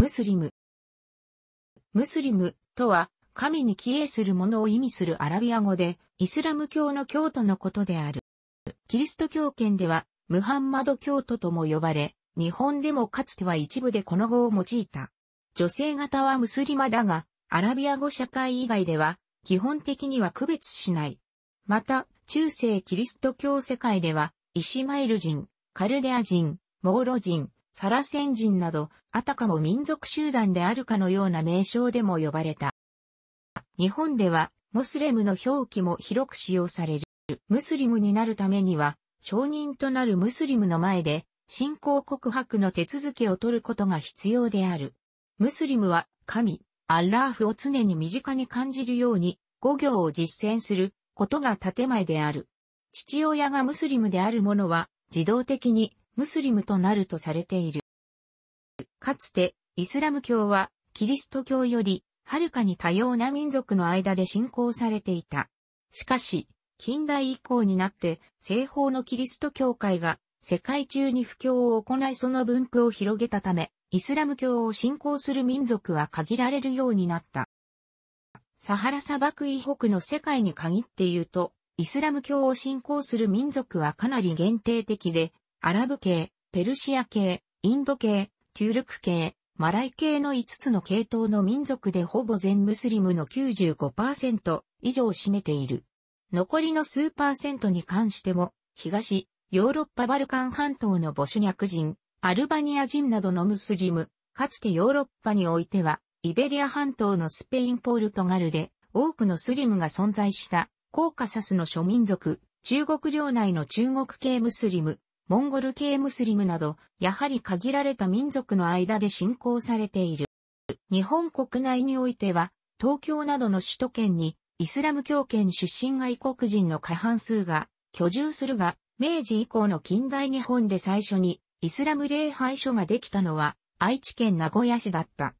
ムスリム。ムスリムとは、神に帰依する者を意味するアラビア語で、イスラム教の教徒のことである。キリスト教圏では、ムハンマド教徒とも呼ばれ、日本でもかつては一部でこの語を用いた。女性型はムスリマだが、アラビア語社会以外では、基本的には区別しない。また、中世キリスト教世界では、イシマイル人、カルデア人、モーロ人、サラセン人など、あたかも民族集団であるかのような名称でも呼ばれた。日本では、モスレムの表記も広く使用される。ムスリムになるためには、承認となるムスリムの前で、信仰告白の手続きを取ることが必要である。ムスリムは、神、アッラーフを常に身近に感じるように、五行を実践することが建前である。父親がムスリムである者は、自動的にムスリムとなるとされている。かつて、イスラム教は、キリスト教より、はるかに多様な民族の間で信仰されていた。しかし、近代以降になって、西方のキリスト教会が、世界中に布教を行いその分布を広げたため、イスラム教を信仰する民族は限られるようになった。サハラ砂漠以北の世界に限って言うと、イスラム教を信仰する民族はかなり限定的で、アラブ系、ペルシア系、インド系、トゥルク系、マライ系の5つの系統の民族でほぼ全ムスリムの95%以上を占めている。残りの数パーセントに関しても、東、ヨーロッパバルカン半島のボシュニャク人、アルバニア人などのムスリム、かつてヨーロッパにおいては、イベリア半島のスペインポルトガルで、多くのスリムが存在した、コーカサスの諸民族、中国領内の中国系ムスリム、モンゴル系ムスリムなど、やはり限られた民族の間で信仰されている。日本国内においては、東京などの首都圏に、イスラム教圏出身外国人の過半数が居住するが、明治以降の近代日本で最初にイスラム礼拝所ができたのは愛知県名古屋市だった。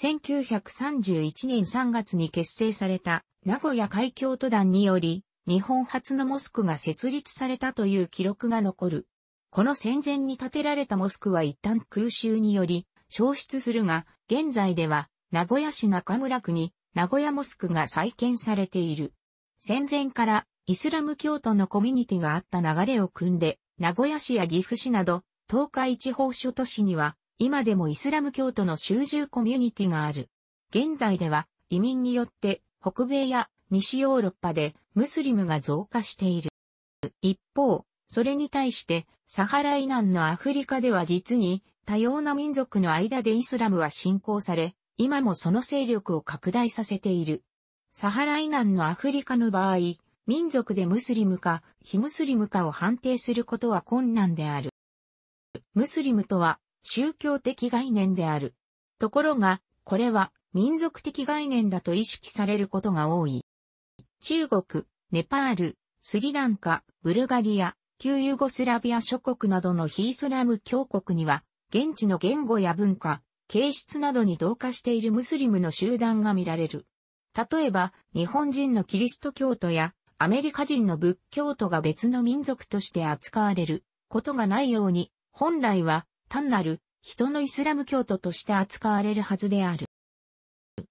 1931年3月に結成された名古屋海峡都団により、日本初のモスクが設立されたという記録が残る。この戦前に建てられたモスクは一旦空襲により消失するが、現在では名古屋市中村区に名古屋モスクが再建されている。戦前からイスラム教徒のコミュニティがあった流れを組んで、名古屋市や岐阜市など、東海地方諸都市には、今でもイスラム教徒の集中コミュニティがある。現代では、移民によって、北米や西ヨーロッパでムスリムが増加している。一方、それに対してサハラ以南のアフリカでは実に多様な民族の間でイスラムは信仰され、今もその勢力を拡大させている。サハラ以南のアフリカの場合、民族でムスリムか非ムスリムかを判定することは困難である。ムスリムとは宗教的概念である。ところが、これは民族的概念だと意識されることが多い。中国、ネパール、スリランカ、ブルガリア、旧ユーゴスラビア諸国などの非イスラム教国には、現地の言語や文化、形質などに同化しているムスリムの集団が見られる。例えば、日本人のキリスト教徒や、アメリカ人の仏教徒が別の民族として扱われることがないように、本来は単なる人のイスラム教徒として扱われるはずである。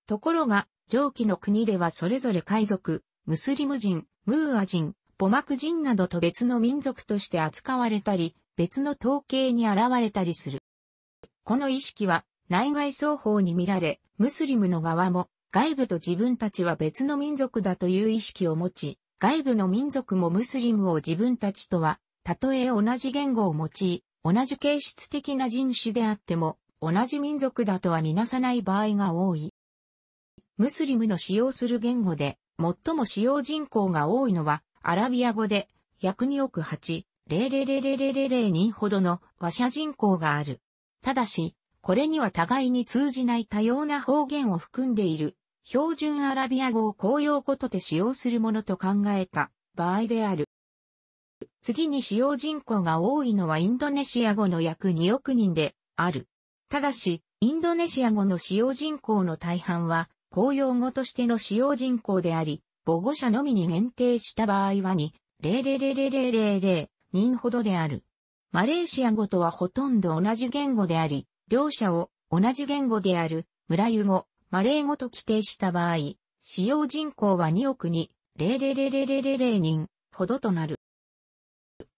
ところが、上記の国ではそれぞれ海賊、ムスリム人、ムーア人、母幕人などと別の民族として扱われたり、別の統計に現れたりする。この意識は内外双方に見られ、ムスリムの側も外部と自分たちは別の民族だという意識を持ち、外部の民族もムスリムを自分たちとは、たとえ同じ言語を用い、同じ形質的な人種であっても、同じ民族だとはみなさない場合が多い。ムスリムの使用する言語で、最も使用人口が多いのは、アラビア語で約2億8、0 0 0 0 0人ほどの和社人口がある。ただし、これには互いに通じない多様な方言を含んでいる、標準アラビア語を公用語とて使用するものと考えた場合である。次に使用人口が多いのはインドネシア語の約2億人である。ただし、インドネシア語の使用人口の大半は公用語としての使用人口であり、母語者のみに限定した場合はに、0 0 0 0 0 0人ほどである。マレーシア語とはほとんど同じ言語であり、両者を同じ言語である、村湯語、マレー語と規定した場合、使用人口は2億に0 0 0 0 0 0人ほどとなる。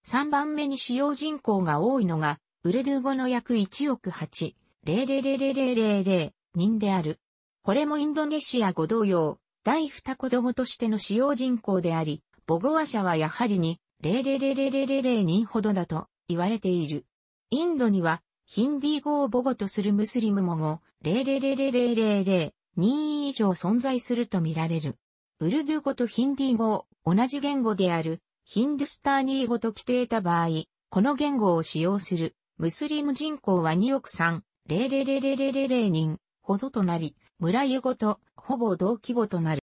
3番目に使用人口が多いのが、ウルドゥー語の約1億8、0000000人である。これもインドネシア語同様、第二子供としての使用人口であり、母語話者はやはりに零零零零零0人ほどだと言われている。インドにはヒンディー語を母語とするムスリムも語零零零零零0 0人以上存在するとみられる。ウルドゥ語とヒンディー語を同じ言語であるヒンドゥスターニー語と規定た場合、この言語を使用するムスリム人口は2億3、零零零零零0人ほどとなり、村湯語とほぼ同規模となる。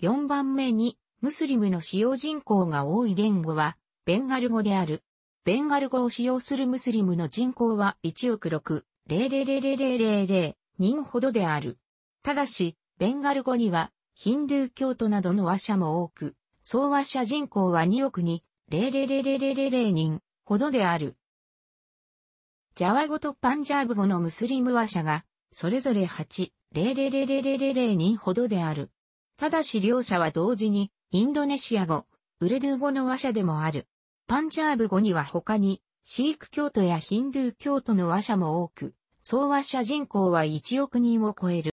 4番目に、ムスリムの使用人口が多い言語は、ベンガル語である。ベンガル語を使用するムスリムの人口は1億6、0 0 0 0 0 0人ほどである。ただし、ベンガル語には、ヒンドゥー教徒などの話者も多く、総話者人口は2億2 0000000人ほどである。ジャワ語とパンジャーブ語のムスリム話者が、それぞれ8、0 0 0 0レレレ人ほどである。ただし両者は同時に、インドネシア語、ウルドゥー語の話者でもある。パンジャーブ語には他に、シーク教徒やヒンドゥー教徒の話者も多く、総話者人口は1億人を超える。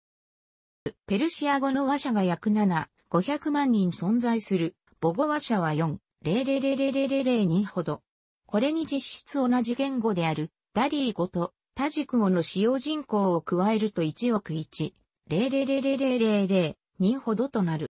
ペルシア語の話者が約7、500万人存在する、母語話者は4、レレレ0 0 0 0人ほど。これに実質同じ言語である、ダリー語とジ軸語の使用人口を加えると1億1、0 0 0 0 0 0人ほどとなる。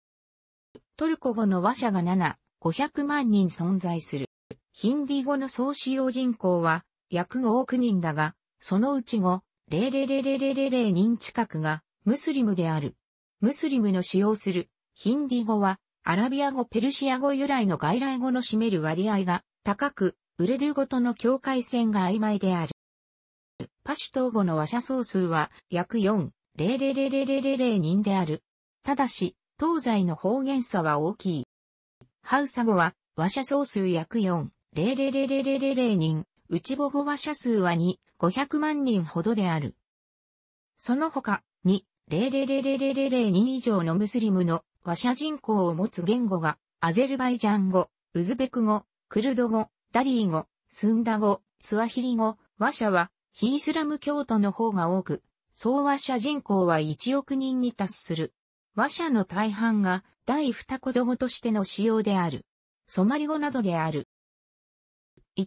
トルコ語の話者が7、500万人存在する。ヒンディ語の総使用人口は約5億人だが、そのうち5、0000000人近くがムスリムである。ムスリムの使用するヒンディ語はアラビア語ペルシア語由来の外来語の占める割合が高く、ウルドゥ語との境界線が曖昧である。パシュー語の話者総数は約4,000,000人である。ただし、東西の方言差は大きい。ハウサ語は話者総数約4,000,000人、内母語話者数は2、500万人ほどである。その他、2,000,000人以上のムスリムの話者人口を持つ言語が、アゼルバイジャン語、ウズベク語、クルド語、ダリー語、スンダ語、スワヒリ語、話者は非イスラム教徒の方が多く、総和社人口は1億人に達する。和社の大半が第二子供としての使用である。ソマリ語などである。1、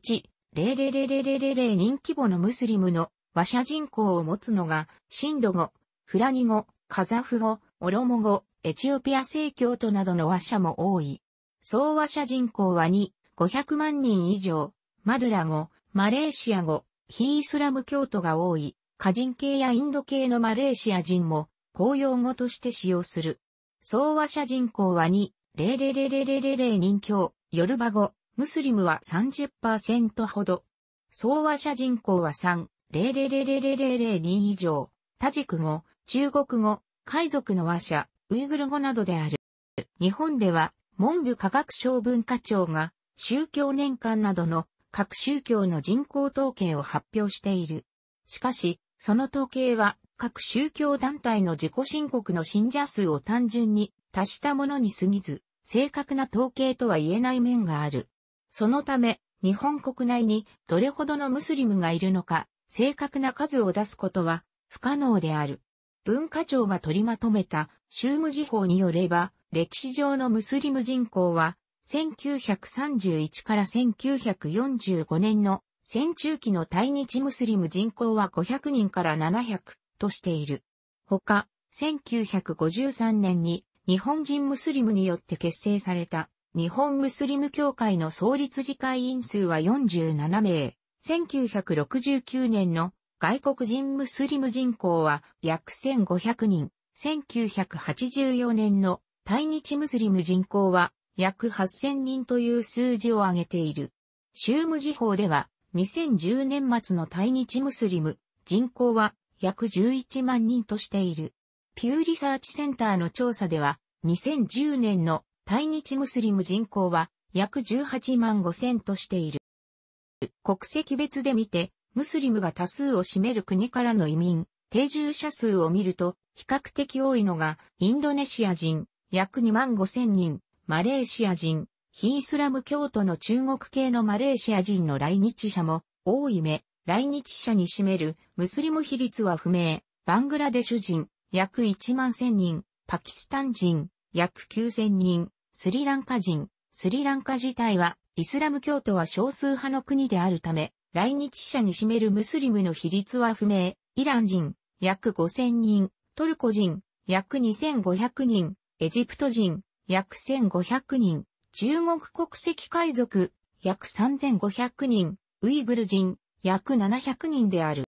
0 0 0 0 0 0レ人規模のムスリムの和社人口を持つのが、シンド語、フラニ語、カザフ語、オロモ語、エチオピア正教徒などの和社も多い。総和社人口は2、500万人以上、マドラ語、マレーシア語、非イスラム教徒が多い、ジ人系やインド系のマレーシア人も、公用語として使用する。総和者人口は2、0 0 0 0 0 0人教、ヨルバ語、ムスリムは30%ほど。総和者人口は3、0000000人以上、タジク語、中国語、海賊の和者、ウイグル語などである。日本では、文部科学省文化庁が、宗教年間などの各宗教の人口統計を発表している。しかし、その統計は各宗教団体の自己申告の信者数を単純に足したものに過ぎず、正確な統計とは言えない面がある。そのため、日本国内にどれほどのムスリムがいるのか、正確な数を出すことは不可能である。文化庁が取りまとめた州務事法によれば、歴史上のムスリム人口は1931から1945年の戦中期の対日ムスリム人口は500人から700としている。ほか、1953年に日本人ムスリムによって結成された日本ムスリム協会の創立次会員数は47名。1969年の外国人ムスリム人口は約1500人。1984年の対日ムスリム人口は約8000人という数字を挙げている。州務時報では、2010年末の対日ムスリム、人口は約11万人としている。ピューリサーチセンターの調査では、2010年の対日ムスリム人口は約18万5千としている。国籍別で見て、ムスリムが多数を占める国からの移民、定住者数を見ると、比較的多いのが、インドネシア人、約2万5千人、マレーシア人、非イスラム教徒の中国系のマレーシア人の来日者も多い目、来日者に占めるムスリム比率は不明、バングラデシュ人、約1万1000人、パキスタン人、約9000人、スリランカ人、スリランカ自体は、イスラム教徒は少数派の国であるため、来日者に占めるムスリムの比率は不明、イラン人、約5000人、トルコ人、約2500人、エジプト人、約1500人、中国国籍海賊、約3500人、ウイグル人、約700人である。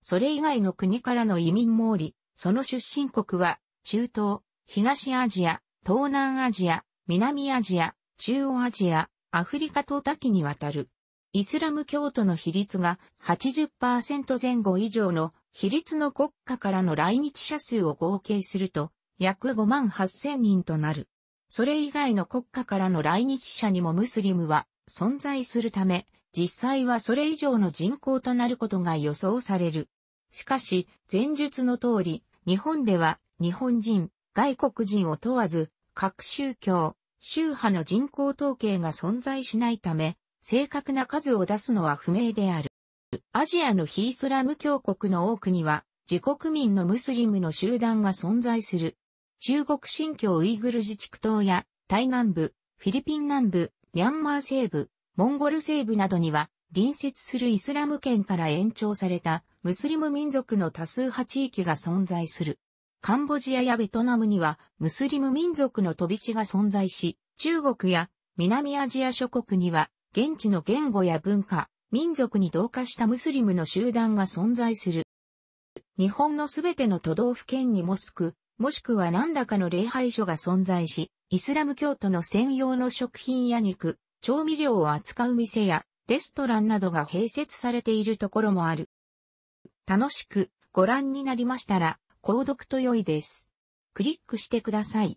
それ以外の国からの移民もおり、その出身国は、中東、東アジア、東南アジア、南アジア、中央アジア、アフリカと多岐にわたる。イスラム教徒の比率が80%前後以上の比率の国家からの来日者数を合計すると約5万8000人となる。それ以外の国家からの来日者にもムスリムは存在するため、実際はそれ以上の人口となることが予想される。しかし、前述の通り、日本では日本人、外国人を問わず、各宗教、宗派の人口統計が存在しないため、正確な数を出すのは不明である。アジアの非イスラム教国の多くには、自国民のムスリムの集団が存在する。中国新疆ウイグル自治区東や、台南部、フィリピン南部、ミャンマー西部、モンゴル西部などには、隣接するイスラム圏から延長された、ムスリム民族の多数派地域が存在する。カンボジアやベトナムには、ムスリム民族の飛び地が存在し、中国や南アジア諸国には、現地の言語や文化、民族に同化したムスリムの集団が存在する。日本のすべての都道府県にモスク、もしくは何らかの礼拝所が存在し、イスラム教徒の専用の食品や肉、調味料を扱う店やレストランなどが併設されているところもある。楽しくご覧になりましたら、購読と良いです。クリックしてください。